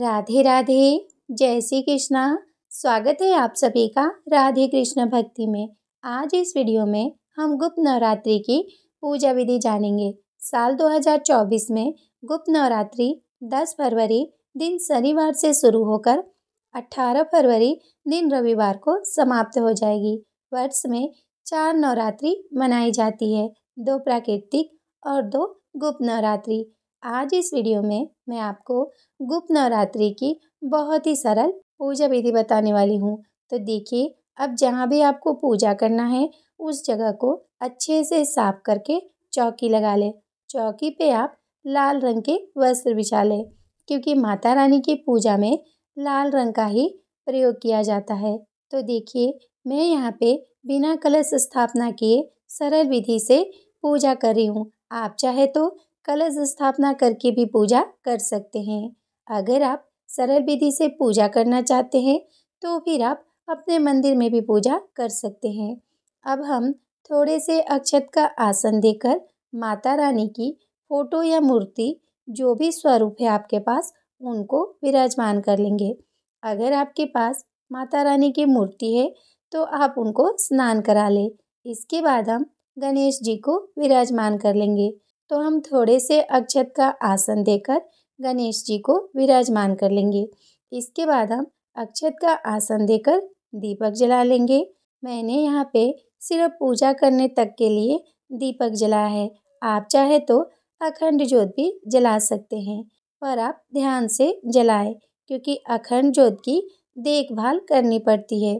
राधे राधे जय श्री कृष्णा स्वागत है आप सभी का राधे कृष्ण भक्ति में आज इस वीडियो में हम गुप्त नवरात्रि की पूजा विधि जानेंगे साल 2024 में गुप्त नवरात्रि 10 फरवरी दिन शनिवार से शुरू होकर 18 फरवरी दिन रविवार को समाप्त हो जाएगी वर्ष में चार नवरात्रि मनाई जाती है दो प्राकृतिक और दो गुप्त नवरात्रि आज इस वीडियो में मैं आपको गुप्त नवरात्रि की बहुत ही सरल पूजा विधि बताने वाली हूँ तो देखिए अब जहाँ भी आपको पूजा करना है उस जगह को अच्छे से साफ करके चौकी लगा लें चौकी पे आप लाल रंग के वस्त्र बिछा लें क्योंकि माता रानी की पूजा में लाल रंग का ही प्रयोग किया जाता है तो देखिए मैं यहाँ पे बिना कलश स्थापना किए सरल विधि से पूजा कर रही हूँ आप चाहे तो कलश स्थापना करके भी पूजा कर सकते हैं अगर आप सरल विधि से पूजा करना चाहते हैं तो फिर आप अपने मंदिर में भी पूजा कर सकते हैं अब हम थोड़े से अक्षत का आसन देकर माता रानी की फोटो या मूर्ति जो भी स्वरूप है आपके पास उनको विराजमान कर लेंगे अगर आपके पास माता रानी की मूर्ति है तो आप उनको स्नान करा लें इसके बाद हम गणेश जी को विराजमान कर लेंगे तो हम थोड़े से अक्षत का आसन देकर गणेश जी को विराजमान कर लेंगे इसके बाद हम अक्षत का आसन देकर दीपक जला लेंगे मैंने यहाँ पे सिर्फ पूजा करने तक के लिए दीपक जलाया है आप चाहे तो अखंड ज्योत भी जला सकते हैं पर आप ध्यान से जलाएं क्योंकि अखंड ज्योत की देखभाल करनी पड़ती है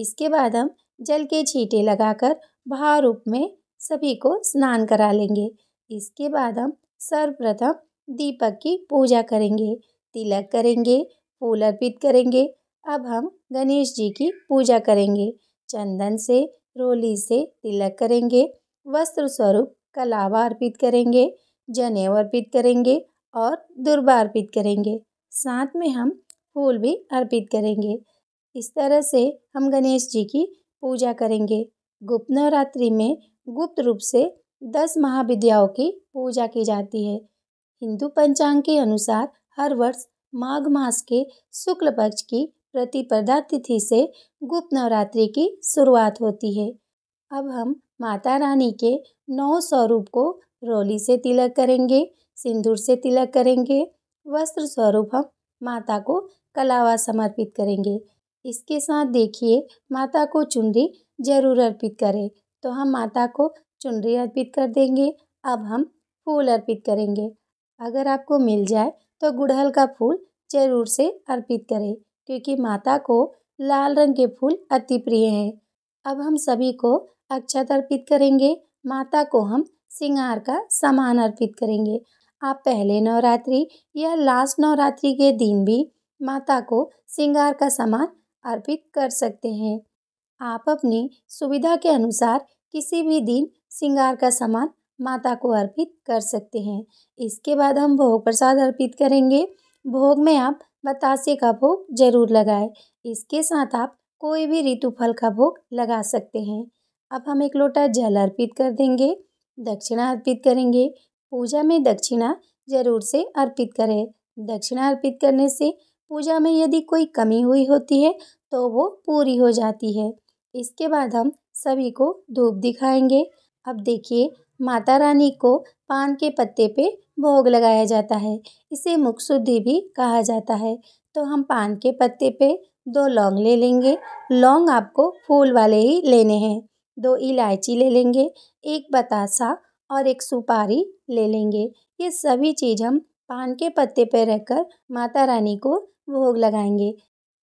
इसके बाद हम जल के छींटे लगाकर भाव रूप में सभी को स्नान करा लेंगे इसके बाद हम सर्वप्रथम दीपक की पूजा करेंगे तिलक करेंगे फूल अर्पित करेंगे अब हम गणेश जी की पूजा करेंगे चंदन से रोली से तिलक करेंगे वस्त्र स्वरूप कलावा अर्पित करेंगे जनेऊ अर्पित करेंगे और दुर्बा अर्पित करेंगे साथ में हम फूल भी अर्पित करेंगे इस तरह से हम गणेश जी की पूजा करेंगे गुप्त नवरात्रि में गुप्त रूप से दस महाविद्याओं की पूजा की जाती है हिंदू पंचांग के अनुसार हर वर्ष माघ मास के शुक्ल पक्ष की प्रतिपदा तिथि से गुप्त नवरात्रि की शुरुआत होती है अब हम माता रानी के नौ स्वरूप को रोली से तिलक करेंगे सिंदूर से तिलक करेंगे वस्त्र स्वरूप हम माता को कलावा समर्पित करेंगे इसके साथ देखिए माता को चुनरी जरूर अर्पित करें तो हम माता को चुनरी अर्पित कर देंगे अब हम फूल अर्पित करेंगे अगर आपको मिल जाए तो गुड़हल का फूल जरूर से अर्पित करें क्योंकि माता को लाल रंग के फूल अति प्रिय हैं अब हम सभी को अक्षत अर्पित करेंगे माता को हम सिंगार का सामान अर्पित करेंगे आप पहले नवरात्रि या लास्ट नवरात्रि के दिन भी माता को सिंगार का सामान अर्पित कर सकते हैं आप अपनी सुविधा के अनुसार किसी भी दिन श्रृंगार का सामान माता को अर्पित कर सकते हैं इसके बाद हम भोग प्रसाद अर्पित करेंगे भोग में आप बतासे का भोग जरूर लगाएं इसके साथ आप कोई भी ऋतु फल का भोग लगा सकते हैं अब हम एक लोटा जल अर्पित कर देंगे दक्षिणा अर्पित करेंगे पूजा में दक्षिणा जरूर से अर्पित करें दक्षिणा अर्पित करने से पूजा में यदि कोई कमी हुई होती है तो वो पूरी हो जाती है इसके बाद हम सभी को धूप दिखाएंगे अब देखिए माता रानी को पान के पत्ते पे भोग लगाया जाता है इसे मुख शुद्धि भी कहा जाता है तो हम पान के पत्ते पे दो लौंग ले लेंगे लौंग आपको फूल वाले ही लेने हैं दो इलायची ले लेंगे एक बतासा और एक सुपारी ले लेंगे ये सभी चीज़ हम पान के पत्ते पर रखकर माता रानी को भोग लगाएंगे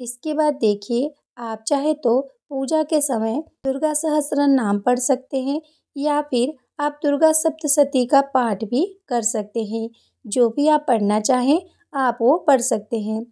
इसके बाद देखिए आप चाहे तो पूजा के समय दुर्गा सहस्र नाम पढ़ सकते हैं या फिर आप दुर्गा सप्तशती का पाठ भी कर सकते हैं जो भी आप पढ़ना चाहें आप वो पढ़ सकते हैं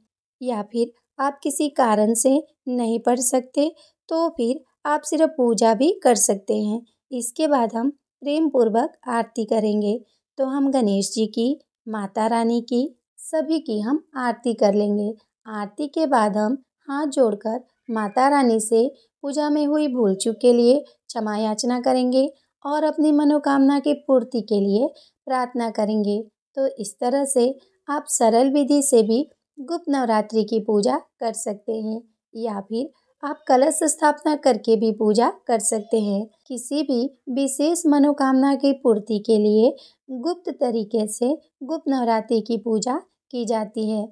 या फिर आप किसी कारण से नहीं पढ़ सकते तो फिर आप सिर्फ पूजा भी कर सकते हैं इसके बाद हम प्रेम पूर्वक आरती करेंगे तो हम गणेश जी की माता रानी की सभी की हम आरती कर लेंगे आरती के बाद हम हाथ जोड़कर माता रानी से पूजा में हुई भूल चूक के लिए क्षमा याचना करेंगे और अपनी मनोकामना की पूर्ति के लिए प्रार्थना करेंगे तो इस तरह से आप सरल विधि से भी गुप्त नवरात्रि की पूजा कर सकते हैं या फिर आप कलश स्थापना करके भी पूजा कर सकते हैं किसी भी विशेष मनोकामना की पूर्ति के लिए गुप्त तरीके से गुप्त नवरात्रि की पूजा की जाती है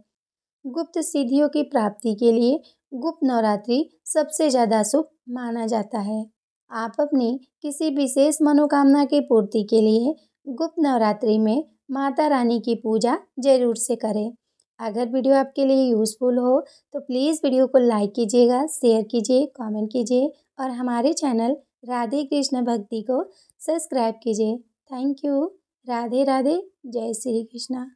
गुप्त सिद्धियों की प्राप्ति के लिए गुप्त नवरात्रि सबसे ज़्यादा शुभ माना जाता है आप अपनी किसी विशेष मनोकामना की पूर्ति के लिए गुप्त नवरात्रि में माता रानी की पूजा जरूर से करें अगर वीडियो आपके लिए यूज़फुल हो तो प्लीज़ वीडियो को लाइक कीजिएगा शेयर कीजिए कमेंट कीजिए और हमारे चैनल राधे कृष्ण भक्ति को सब्सक्राइब कीजिए थैंक यू राधे राधे जय श्री कृष्णा